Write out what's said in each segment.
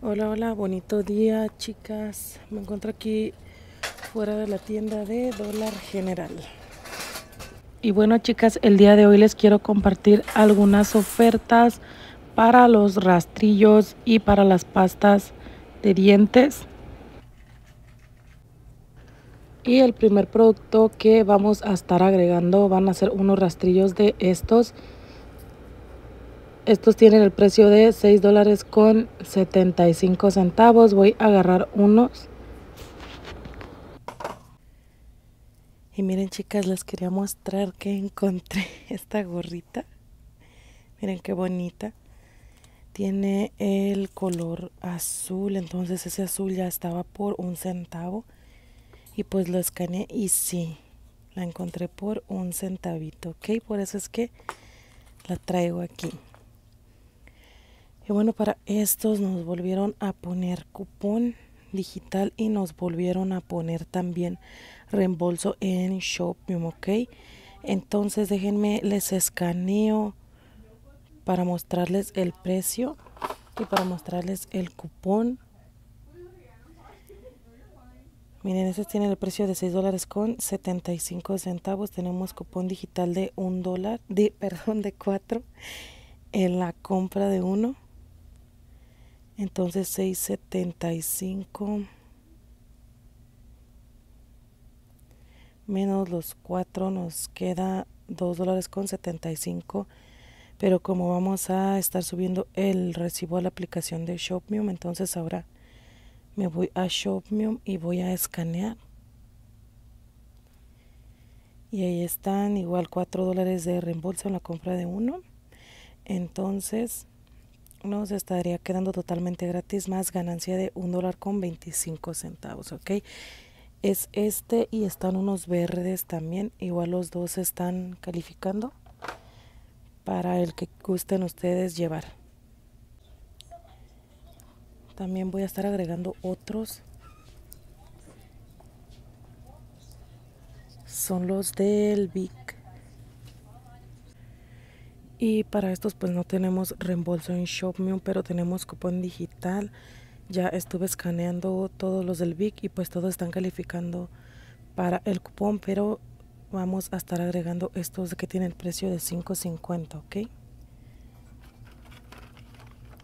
Hola, hola, bonito día chicas. Me encuentro aquí fuera de la tienda de Dólar General. Y bueno chicas, el día de hoy les quiero compartir algunas ofertas para los rastrillos y para las pastas de dientes. Y el primer producto que vamos a estar agregando van a ser unos rastrillos de estos estos tienen el precio de 6 dólares con 75 centavos. Voy a agarrar unos. Y miren chicas, les quería mostrar que encontré esta gorrita. Miren qué bonita. Tiene el color azul, entonces ese azul ya estaba por un centavo. Y pues lo escaneé y sí, la encontré por un centavito, ¿ok? Por eso es que la traigo aquí. Y bueno, para estos nos volvieron a poner cupón digital y nos volvieron a poner también reembolso en Shopium, ¿ok? Entonces déjenme, les escaneo para mostrarles el precio y para mostrarles el cupón. Miren, estos tiene el precio de 6 dólares con 75 centavos. Tenemos cupón digital de 1 dólar, de, perdón, de 4 en la compra de uno entonces 675 menos los 4 nos queda 2 dólares con 75. Pero como vamos a estar subiendo el recibo a la aplicación de Shopmium, entonces ahora me voy a Shopmium y voy a escanear. Y ahí están igual 4 dólares de reembolso en la compra de uno. Entonces nos estaría quedando totalmente gratis más ganancia de un dólar con 25 centavos ok es este y están unos verdes también igual los dos están calificando para el que gusten ustedes llevar también voy a estar agregando otros son los del Vic y para estos pues no tenemos reembolso en ShopMium pero tenemos cupón digital ya estuve escaneando todos los del BIC y pues todos están calificando para el cupón pero vamos a estar agregando estos que tienen el precio de 5.50 ok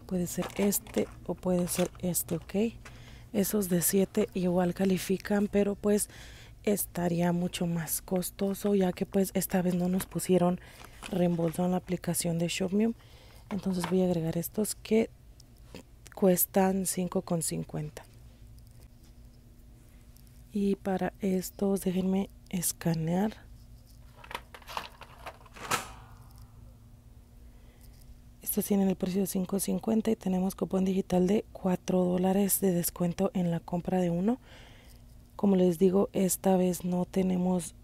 puede ser este o puede ser este ok esos de 7 igual califican pero pues estaría mucho más costoso ya que pues esta vez no nos pusieron reembolso en la aplicación de Shopmium. Entonces voy a agregar estos que cuestan 5,50. Y para estos déjenme escanear. Estos tienen el precio de 5.50 y tenemos cupón digital de 4 dólares de descuento en la compra de uno. Como les digo, esta vez no tenemos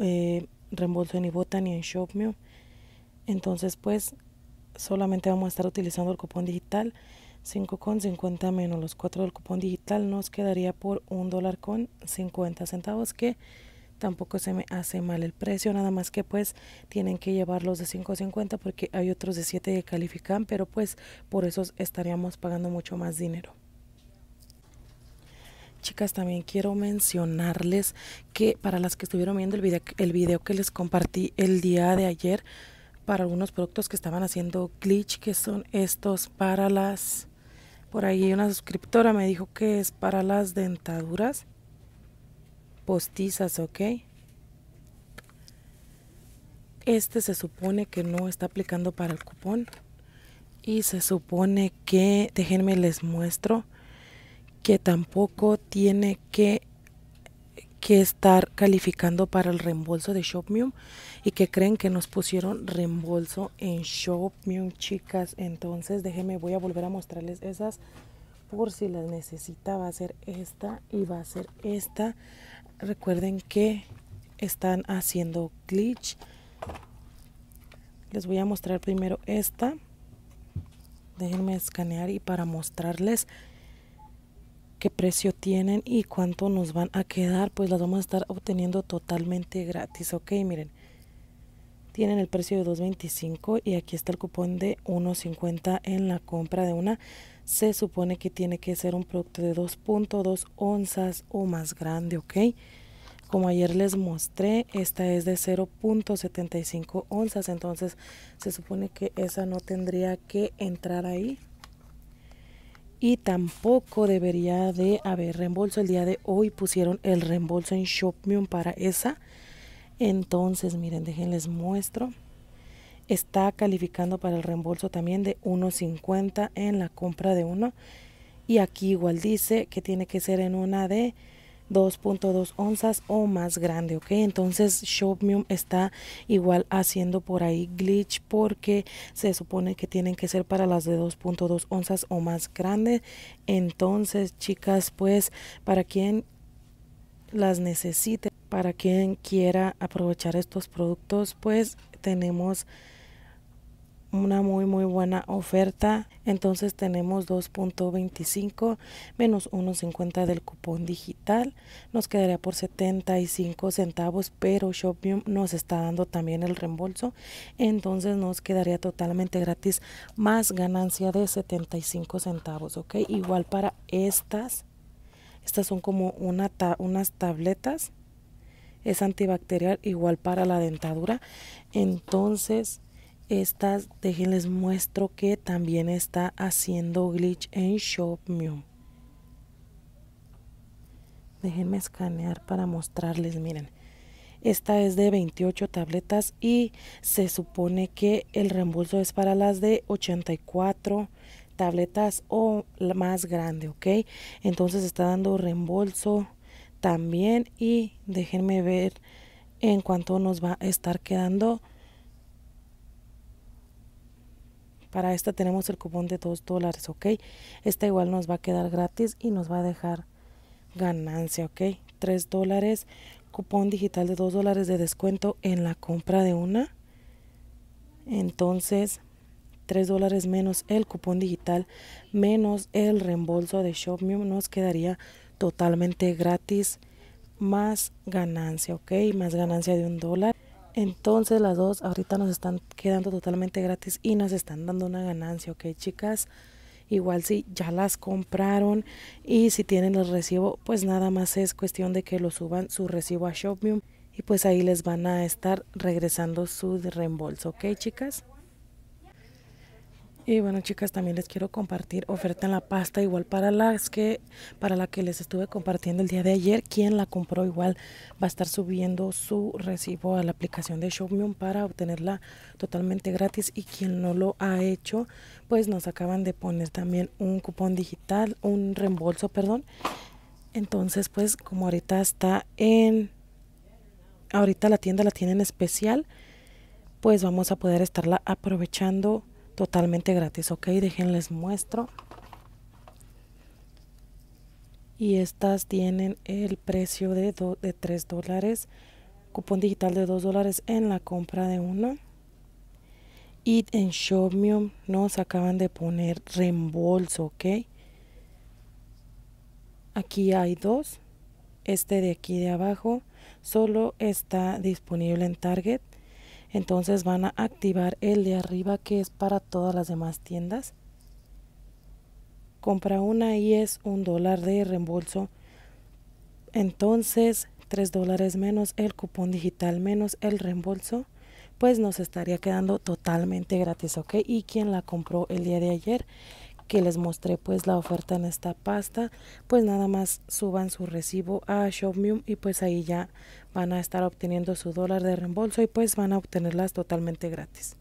eh, reembolso ni Ibota ni en Shopmium entonces pues solamente vamos a estar utilizando el cupón digital 5,50 menos los 4 del cupón digital nos quedaría por un dólar con 50 centavos que tampoco se me hace mal el precio, nada más que pues tienen que llevar los de 5.50 porque hay otros de 7 que califican, pero pues por eso estaríamos pagando mucho más dinero. Chicas, también quiero mencionarles que para las que estuvieron viendo el video, el video que les compartí el día de ayer, para algunos productos que estaban haciendo glitch, que son estos para las... Por ahí una suscriptora me dijo que es para las dentaduras postizas, ¿ok? Este se supone que no está aplicando para el cupón. Y se supone que, déjenme les muestro, que tampoco tiene que que estar calificando para el reembolso de Shopmium y que creen que nos pusieron reembolso en Shopmium, chicas. Entonces, déjenme, voy a volver a mostrarles esas por si las necesita. Va a ser esta y va a ser esta. Recuerden que están haciendo glitch. Les voy a mostrar primero esta. Déjenme escanear y para mostrarles qué precio tienen y cuánto nos van a quedar, pues las vamos a estar obteniendo totalmente gratis, ok, miren. Tienen el precio de 2.25 y aquí está el cupón de 1.50 en la compra de una. Se supone que tiene que ser un producto de 2.2 onzas o más grande, ok. Como ayer les mostré, esta es de 0.75 onzas, entonces se supone que esa no tendría que entrar ahí y tampoco debería de haber reembolso. El día de hoy pusieron el reembolso en Shopmium para esa. Entonces, miren, déjenles muestro. Está calificando para el reembolso también de 1.50 en la compra de uno. Y aquí igual dice que tiene que ser en una de 2.2 onzas o más grande, ok. Entonces Shopmium está igual haciendo por ahí glitch porque se supone que tienen que ser para las de 2.2 onzas o más grande. Entonces, chicas, pues para quien las necesite, para quien quiera aprovechar estos productos, pues tenemos una muy muy buena oferta entonces tenemos 2.25 menos 1.50 del cupón digital nos quedaría por 75 centavos pero Shopium nos está dando también el reembolso entonces nos quedaría totalmente gratis más ganancia de 75 centavos ok igual para estas estas son como una unas tabletas es antibacterial igual para la dentadura entonces estas, déjenles muestro que también está haciendo glitch en ShopMew. Déjenme escanear para mostrarles, miren. Esta es de 28 tabletas y se supone que el reembolso es para las de 84 tabletas o más grande, ¿ok? Entonces está dando reembolso también y déjenme ver en cuánto nos va a estar quedando Para esta tenemos el cupón de 2 dólares, ¿ok? Esta igual nos va a quedar gratis y nos va a dejar ganancia, ¿ok? 3 dólares, cupón digital de 2 dólares de descuento en la compra de una. Entonces, 3 dólares menos el cupón digital, menos el reembolso de Shopmium, nos quedaría totalmente gratis, más ganancia, ¿ok? Más ganancia de un dólar. Entonces las dos ahorita nos están quedando totalmente gratis y nos están dando una ganancia, ¿ok chicas? Igual si ya las compraron y si tienen el recibo, pues nada más es cuestión de que lo suban su recibo a Shopmium y pues ahí les van a estar regresando su reembolso, ¿ok chicas? Y bueno chicas, también les quiero compartir oferta en la pasta, igual para las que para la que les estuve compartiendo el día de ayer, quien la compró igual va a estar subiendo su recibo a la aplicación de Shopmium para obtenerla totalmente gratis y quien no lo ha hecho, pues nos acaban de poner también un cupón digital, un reembolso, perdón. Entonces, pues como ahorita está en ahorita la tienda la tiene en especial, pues vamos a poder estarla aprovechando totalmente gratis ok déjenles muestro y estas tienen el precio de, de 3 dólares cupón digital de 2 dólares en la compra de uno y en Shopmium nos acaban de poner reembolso ok aquí hay dos este de aquí de abajo solo está disponible en Target entonces van a activar el de arriba que es para todas las demás tiendas compra una y es un dólar de reembolso entonces tres dólares menos el cupón digital menos el reembolso pues nos estaría quedando totalmente gratis ok y quien la compró el día de ayer que les mostré pues la oferta en esta pasta pues nada más suban su recibo a Shopmium y pues ahí ya van a estar obteniendo su dólar de reembolso y pues van a obtenerlas totalmente gratis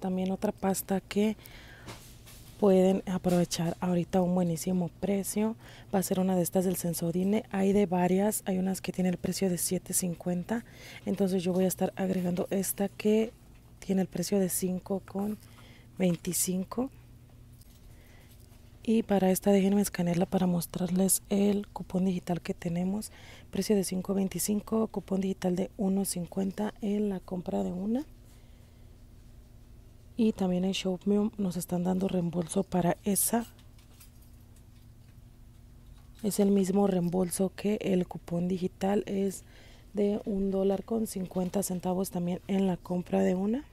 también otra pasta que pueden aprovechar ahorita un buenísimo precio. Va a ser una de estas del Sensodine. Hay de varias, hay unas que tienen el precio de 7.50. Entonces yo voy a estar agregando esta que tiene el precio de 5 con 25 y para esta déjenme escanearla para mostrarles el cupón digital que tenemos precio de 5.25 cupón digital de 1.50 en la compra de una y también en Shopmium nos están dando reembolso para esa es el mismo reembolso que el cupón digital es de un dólar con 50 centavos también en la compra de una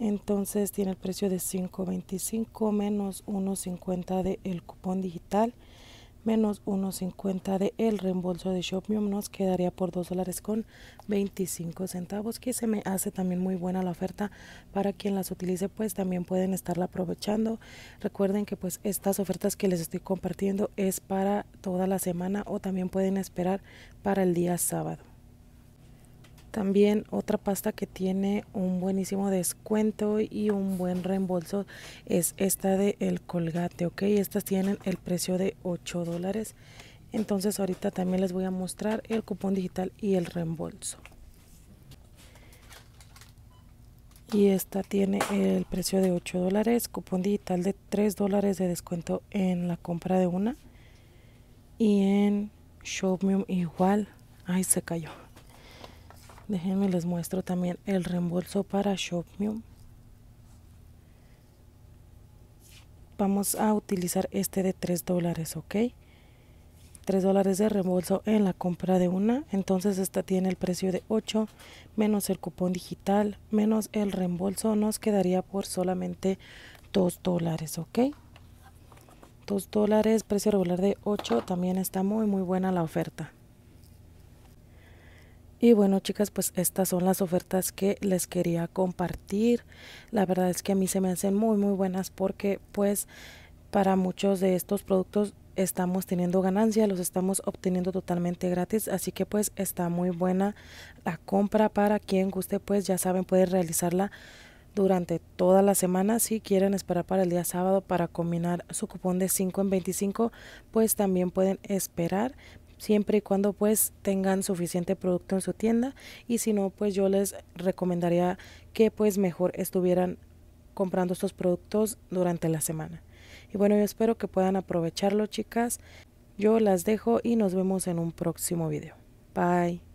entonces tiene el precio de 5.25 menos 1.50 de el cupón digital menos 1.50 de el reembolso de Shopmium. nos quedaría por 2 dólares con 25 centavos que se me hace también muy buena la oferta para quien las utilice pues también pueden estarla aprovechando recuerden que pues estas ofertas que les estoy compartiendo es para toda la semana o también pueden esperar para el día sábado también otra pasta que tiene un buenísimo descuento y un buen reembolso es esta de El Colgate, ¿ok? Estas tienen el precio de 8 dólares. Entonces ahorita también les voy a mostrar el cupón digital y el reembolso. Y esta tiene el precio de 8 dólares, cupón digital de 3 dólares de descuento en la compra de una. Y en Showmium igual. Ay, se cayó déjenme les muestro también el reembolso para Shopmium vamos a utilizar este de 3 dólares ok 3 dólares de reembolso en la compra de una entonces esta tiene el precio de 8 menos el cupón digital menos el reembolso nos quedaría por solamente 2 dólares ok 2 dólares precio regular de 8 también está muy muy buena la oferta y bueno chicas, pues estas son las ofertas que les quería compartir. La verdad es que a mí se me hacen muy muy buenas porque pues para muchos de estos productos estamos teniendo ganancia, los estamos obteniendo totalmente gratis, así que pues está muy buena la compra para quien guste, pues ya saben, pueden realizarla durante toda la semana. Si quieren esperar para el día sábado para combinar su cupón de 5 en 25, pues también pueden esperar siempre y cuando pues tengan suficiente producto en su tienda y si no pues yo les recomendaría que pues mejor estuvieran comprando estos productos durante la semana. Y bueno, yo espero que puedan aprovecharlo chicas. Yo las dejo y nos vemos en un próximo video. Bye.